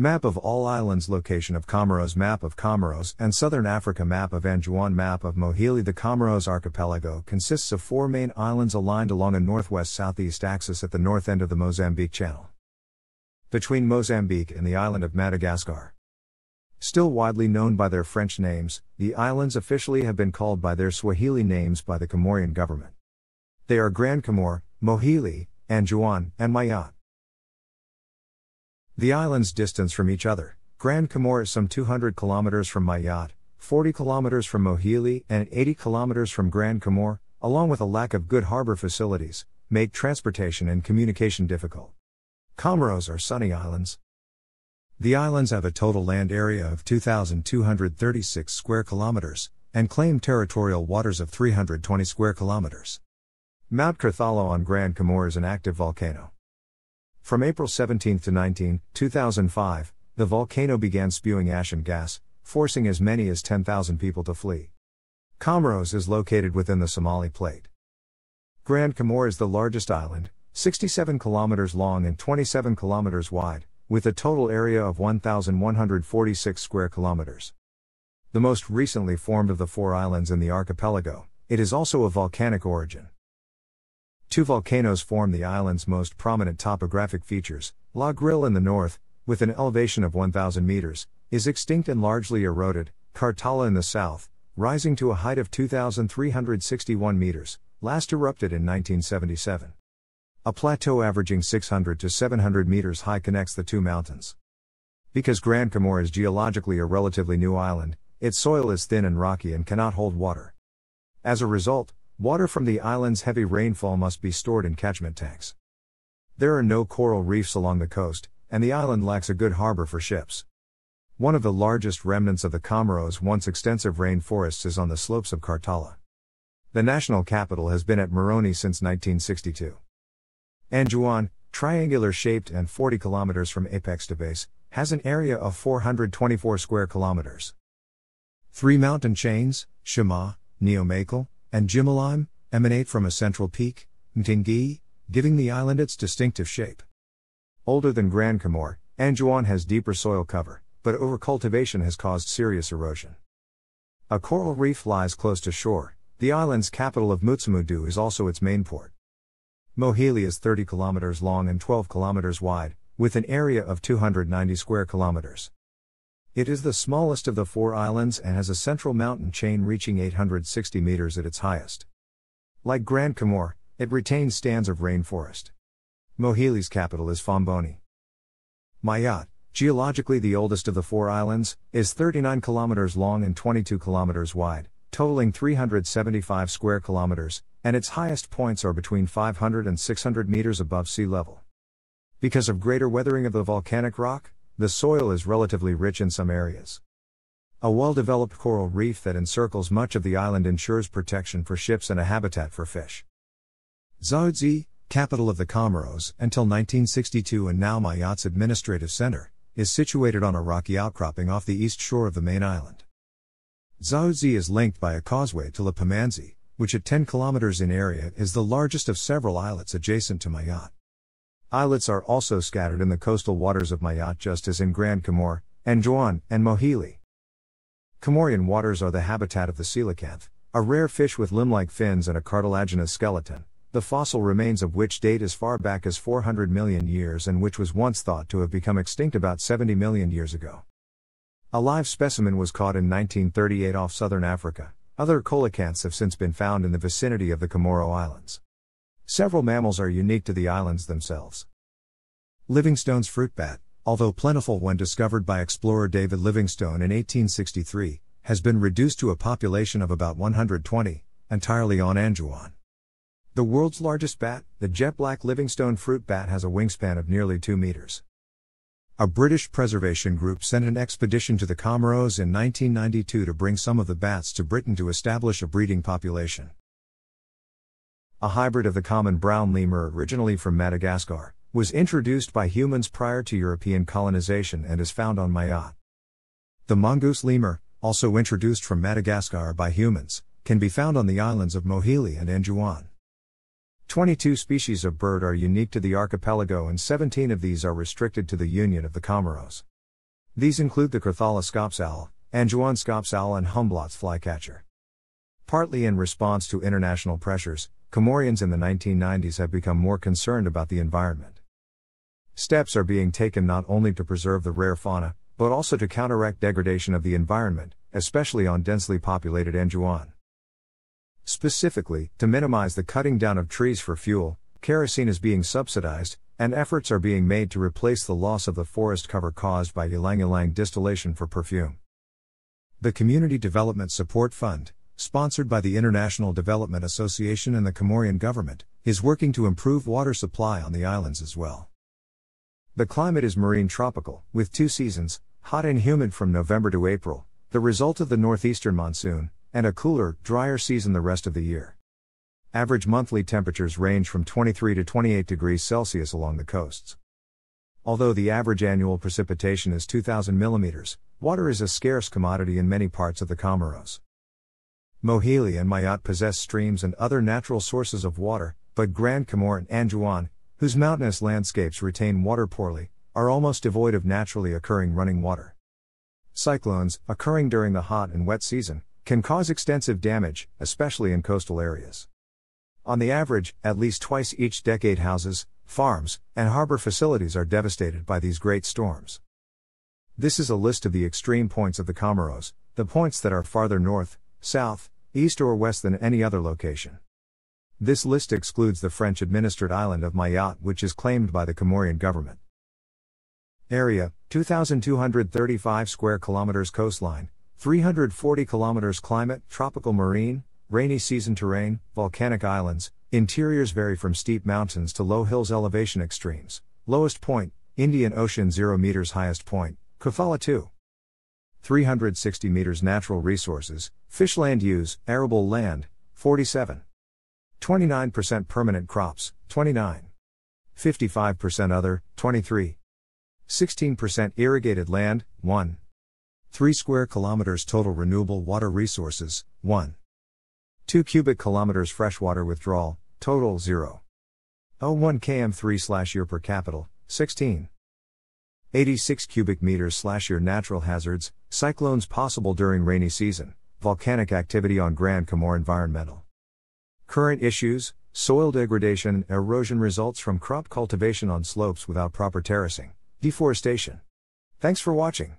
Map of all islands Location of Comoros Map of Comoros and Southern Africa Map of Anjouan Map of Mohili The Comoros archipelago consists of four main islands aligned along a northwest-southeast axis at the north end of the Mozambique Channel. Between Mozambique and the island of Madagascar. Still widely known by their French names, the islands officially have been called by their Swahili names by the Comorian government. They are Grand Comor, Mohili, Anjouan, and Mayotte. The islands distance from each other. Grand Comore is some 200 kilometers from Mayotte, 40 kilometers from Mohili, and 80 kilometers from Grand Comore, along with a lack of good harbor facilities, make transportation and communication difficult. Comoros are sunny islands. The islands have a total land area of 2,236 square kilometers and claim territorial waters of 320 square kilometers. Mount Carthalo on Grand Comore is an active volcano. From April 17 to 19, 2005, the volcano began spewing ash and gas, forcing as many as 10,000 people to flee. Comoros is located within the Somali Plate. Grand Comore is the largest island, 67 kilometers long and 27 kilometers wide, with a total area of 1,146 square kilometers. The most recently formed of the four islands in the archipelago, it is also of volcanic origin. Two volcanoes form the island's most prominent topographic features. La Grille in the north, with an elevation of 1,000 meters, is extinct and largely eroded. Kartala in the south, rising to a height of 2,361 meters, last erupted in 1977. A plateau averaging 600 to 700 meters high connects the two mountains. Because Grand Camor is geologically a relatively new island, its soil is thin and rocky and cannot hold water. As a result, Water from the island's heavy rainfall must be stored in catchment tanks. There are no coral reefs along the coast, and the island lacks a good harbor for ships. One of the largest remnants of the Comoros' once extensive rainforests is on the slopes of Kartala. The national capital has been at Moroni since 1962. Anjouan, triangular shaped and 40 kilometers from apex to base, has an area of 424 square kilometers. Three mountain chains, Shema, Neomacal, and Jimalime emanate from a central peak, Mtingi, giving the island its distinctive shape. Older than Grand Comore, Anjouan has deeper soil cover, but overcultivation has caused serious erosion. A coral reef lies close to shore, the island's capital of Mutsumudu is also its main port. Mohili is 30 kilometers long and 12 kilometers wide, with an area of 290 square kilometers. It is the smallest of the four islands and has a central mountain chain reaching 860 meters at its highest. Like Grand Comore, it retains stands of rainforest. Mohili's capital is Fomboni. Mayotte, geologically the oldest of the four islands, is 39 kilometers long and 22 kilometers wide, totaling 375 square kilometers, and its highest points are between 500 and 600 meters above sea level. Because of greater weathering of the volcanic rock, the soil is relatively rich in some areas. A well developed coral reef that encircles much of the island ensures protection for ships and a habitat for fish. Zaudzi, capital of the Comoros until 1962 and now Mayotte's administrative center, is situated on a rocky outcropping off the east shore of the main island. Zaudzi is linked by a causeway to La Pamanzi, which at 10 kilometers in area is the largest of several islets adjacent to Mayotte. Islets are also scattered in the coastal waters of Mayotte just as in Grand Comore, Anjouan, and Mohili. Comorian waters are the habitat of the coelacanth, a rare fish with limb-like fins and a cartilaginous skeleton, the fossil remains of which date as far back as 400 million years and which was once thought to have become extinct about 70 million years ago. A live specimen was caught in 1938 off southern Africa. Other coelacanths have since been found in the vicinity of the Comoro Islands. Several mammals are unique to the islands themselves. Livingstone's fruit bat, although plentiful when discovered by explorer David Livingstone in 1863, has been reduced to a population of about 120, entirely on Anjouan. The world's largest bat, the jet black Livingstone fruit bat, has a wingspan of nearly 2 meters. A British preservation group sent an expedition to the Comoros in 1992 to bring some of the bats to Britain to establish a breeding population a hybrid of the common brown lemur originally from Madagascar, was introduced by humans prior to European colonization and is found on Mayotte. The mongoose lemur, also introduced from Madagascar by humans, can be found on the islands of Mohili and Anjouan. 22 species of bird are unique to the archipelago and 17 of these are restricted to the Union of the Comoros. These include the Carthala scops owl, Anjouan scops owl and Humblot's flycatcher. Partly in response to international pressures, Comorians in the 1990s have become more concerned about the environment. Steps are being taken not only to preserve the rare fauna, but also to counteract degradation of the environment, especially on densely populated Anjuan. Specifically, to minimize the cutting down of trees for fuel, kerosene is being subsidized, and efforts are being made to replace the loss of the forest cover caused by ylang ylang distillation for perfume. The Community Development Support Fund sponsored by the International Development Association and the Comorian government, is working to improve water supply on the islands as well. The climate is marine tropical, with two seasons, hot and humid from November to April, the result of the northeastern monsoon, and a cooler, drier season the rest of the year. Average monthly temperatures range from 23 to 28 degrees Celsius along the coasts. Although the average annual precipitation is 2,000 millimeters, water is a scarce commodity in many parts of the Comoros. Moheli and Mayotte possess streams and other natural sources of water, but Grand Comore and Anjouan, whose mountainous landscapes retain water poorly, are almost devoid of naturally occurring running water. Cyclones, occurring during the hot and wet season, can cause extensive damage, especially in coastal areas. On the average, at least twice each decade houses, farms, and harbor facilities are devastated by these great storms. This is a list of the extreme points of the Comoros, the points that are farther north, south, east, or west than any other location. This list excludes the French administered island of Mayotte, which is claimed by the Comorian government. Area 2235 square kilometers coastline, 340 kilometers climate, tropical marine, rainy season terrain, volcanic islands, interiors vary from steep mountains to low hills elevation extremes. Lowest point, Indian Ocean 0 meters highest point, Kefala 2. 360 meters natural resources, fish land use, arable land, 47. 29% permanent crops, 29. 55% other, 23. 16% irrigated land, 1. 3 square kilometers total renewable water resources, 1. 2 cubic kilometers freshwater withdrawal, total 0. 0.1 km3 slash year per capita, 16. 86 cubic meters slash your natural hazards, cyclones possible during rainy season, volcanic activity on Grand Comore environmental. Current issues, soil degradation, erosion results from crop cultivation on slopes without proper terracing, deforestation. Thanks for watching.